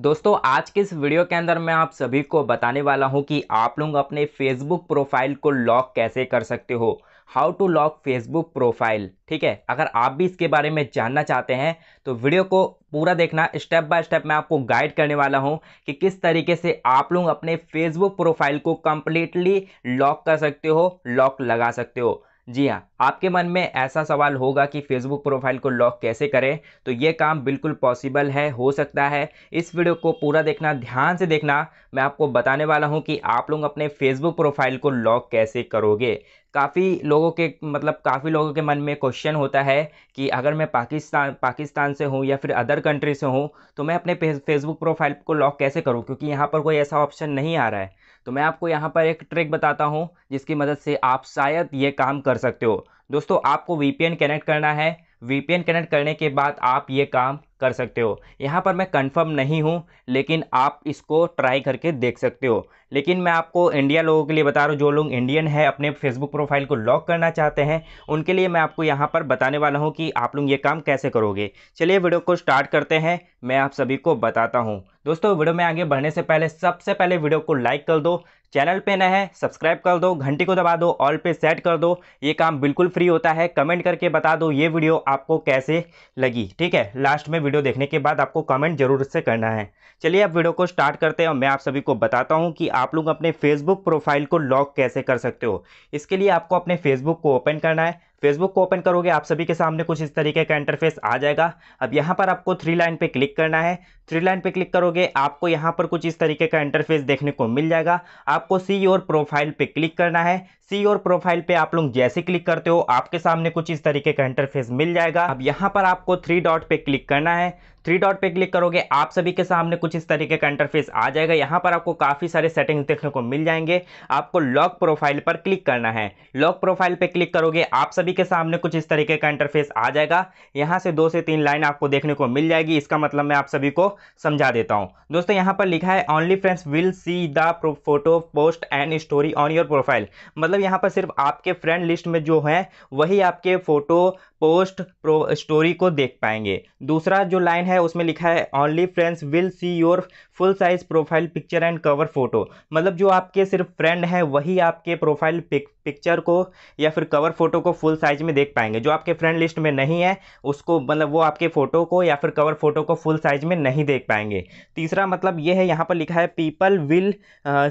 दोस्तों आज के इस वीडियो के अंदर मैं आप सभी को बताने वाला हूं कि आप लोग अपने फेसबुक प्रोफाइल को लॉक कैसे कर सकते हो how to lock Facebook profile ठीक है अगर आप भी इसके बारे में जानना चाहते हैं तो वीडियो को पूरा देखना स्टेप बाय स्टेप मैं आपको गाइड करने वाला हूं कि किस तरीके से आप लोग अपने फेसबुक प्रोफाइल को कम्प्लीटली लॉक कर सकते हो लॉक लगा सकते हो जी हाँ आपके मन में ऐसा सवाल होगा कि फेसबुक प्रोफाइल को लॉक कैसे करें तो ये काम बिल्कुल पॉसिबल है हो सकता है इस वीडियो को पूरा देखना ध्यान से देखना मैं आपको बताने वाला हूँ कि आप लोग अपने फेसबुक प्रोफाइल को लॉक कैसे करोगे काफ़ी लोगों के मतलब काफ़ी लोगों के मन में क्वेश्चन होता है कि अगर मैं पाकिस्तान पाकिस्तान से हूँ या फिर अदर कंट्री से हूँ तो मैं अपने फेसबुक प्रोफाइल को लॉक कैसे करूँ क्योंकि यहाँ पर कोई ऐसा ऑप्शन नहीं आ रहा है तो मैं आपको यहाँ पर एक ट्रिक बताता हूँ जिसकी मदद से आप शायद ये काम कर सकते हो दोस्तों आपको वी कनेक्ट करना है वी कनेक्ट करने के बाद आप ये काम कर सकते हो यहाँ पर मैं कंफर्म नहीं हूँ लेकिन आप इसको ट्राई करके देख सकते हो लेकिन मैं आपको इंडिया लोगों के लिए बता रहा हूँ जो लोग इंडियन है अपने फेसबुक प्रोफाइल को लॉक करना चाहते हैं उनके लिए मैं आपको यहाँ पर बताने वाला हूँ कि आप लोग ये काम कैसे करोगे चलिए वीडियो को स्टार्ट करते हैं मैं आप सभी को बताता हूँ दोस्तों वीडियो में आगे बढ़ने से पहले सबसे पहले वीडियो को लाइक कर दो चैनल पे ना है सब्सक्राइब कर दो घंटी को दबा दो ऑल पे सेट कर दो ये काम बिल्कुल फ्री होता है कमेंट करके बता दो ये वीडियो आपको कैसे लगी ठीक है लास्ट में वीडियो देखने के बाद आपको कमेंट जरूर से करना है चलिए आप वीडियो को स्टार्ट करते हैं और मैं आप सभी को बताता हूँ कि आप लोग अपने फेसबुक प्रोफाइल को लॉक कैसे कर सकते हो इसके लिए आपको अपने फेसबुक को ओपन करना है फेसबुक को ओपन करोगे आप सभी के सामने कुछ इस तरीके का इंटरफेस आ जाएगा अब यहाँ पर आपको थ्री लाइन पे क्लिक करना है थ्री लाइन पे क्लिक करोगे आपको यहाँ पर कुछ इस तरीके का इंटरफेस देखने को मिल जाएगा आपको सी और प्रोफाइल पे क्लिक करना है सी और प्रोफाइल पे आप लोग जैसे क्लिक करते हो आपके सामने कुछ इस तरीके का इंटरफेस मिल जाएगा अब यहाँ पर आपको थ्री डॉट पे क्लिक करना है थ्री डॉट पे क्लिक करोगे आप सभी के सामने कुछ इस तरीके का इंटरफेस आ जाएगा यहाँ पर आपको काफ़ी सारे सेटिंग्स देखने को मिल जाएंगे आपको लॉक प्रोफाइल पर क्लिक करना है लॉक प्रोफाइल पर क्लिक करोगे आप सभी के सामने कुछ इस तरीके का इंटरफेस आ जाएगा यहाँ से दो से तीन लाइन आपको देखने को मिल जाएगी इसका मतलब मैं आप सभी को समझा देता हूँ दोस्तों यहाँ पर लिखा है only friends will see the photo post and story on your profile मतलब यहाँ पर सिर्फ आपके फ्रेंड लिस्ट में जो है वही आपके फोटो पोस्ट स्टोरी को देख पाएंगे दूसरा जो लाइन है है उसमें लिखा है only friends will see your full size profile picture and cover photo मतलब जो आपके सिर्फ फ्रेंड हैं वही आपके प्रोफाइल पिक पिक्चर को या फिर कवर फोटो को फुल साइज में देख पाएंगे जो आपके फ्रेंड लिस्ट में नहीं है उसको मतलब वो आपके फ़ोटो को या फिर कवर फोटो को फुल साइज में नहीं देख पाएंगे तीसरा मतलब ये है यहाँ पर लिखा है people will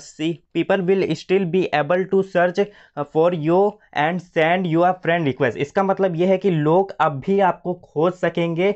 see people will still be able to search for you and send your friend request इसका मतलब ये है कि लोग अब भी आपको खोज सकेंगे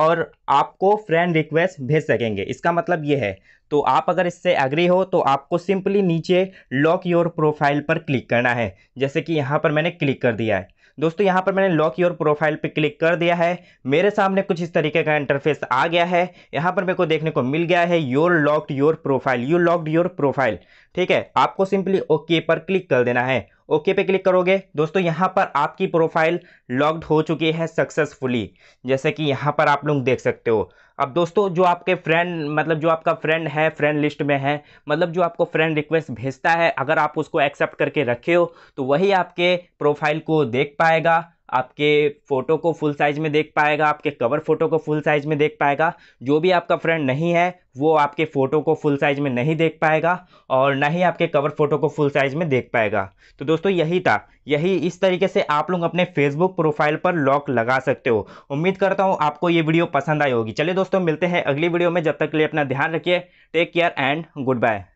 और आपको फ्रेंड रिक्वेस्ट भेज सकेंगे इसका मतलब ये है तो आप अगर इससे एग्री हो तो आपको सिंपली नीचे लॉक योर प्रोफाइल पर क्लिक करना है जैसे कि यहाँ पर मैंने क्लिक कर दिया है दोस्तों यहाँ पर मैंने लॉक योर प्रोफाइल पर क्लिक कर दिया है मेरे सामने कुछ इस तरीके का इंटरफेस आ गया है यहाँ पर मेरे को देखने को मिल गया है your locked your profile you locked your profile ठीक है आपको सिंपली ओके पर क्लिक कर देना है ओके पे क्लिक करोगे दोस्तों यहाँ पर आपकी प्रोफाइल लॉग्ड हो चुकी है सक्सेसफुली जैसे कि यहाँ पर आप लोग देख सकते हो अब दोस्तों जो आपके फ्रेंड मतलब जो आपका फ्रेंड है फ्रेंड लिस्ट में है मतलब जो आपको फ्रेंड रिक्वेस्ट भेजता है अगर आप उसको एक्सेप्ट करके रखे हो तो वही आपके प्रोफाइल को देख पाएगा आपके फ़ोटो को फुल साइज़ में देख पाएगा आपके कवर फ़ोटो को फुल साइज़ में देख पाएगा जो भी आपका फ्रेंड नहीं है वो आपके फ़ोटो को फुल साइज़ में नहीं देख पाएगा और ना ही आपके कवर फ़ोटो को फुल साइज़ में देख पाएगा तो दोस्तों यही था यही इस तरीके से आप लोग अपने फेसबुक प्रोफाइल पर लॉक लगा सकते हो उम्मीद करता हूँ आपको ये वीडियो पसंद आई होगी चलिए दोस्तों मिलते हैं अगली वीडियो में जब तक के लिए अपना ध्यान रखिए take care and good bye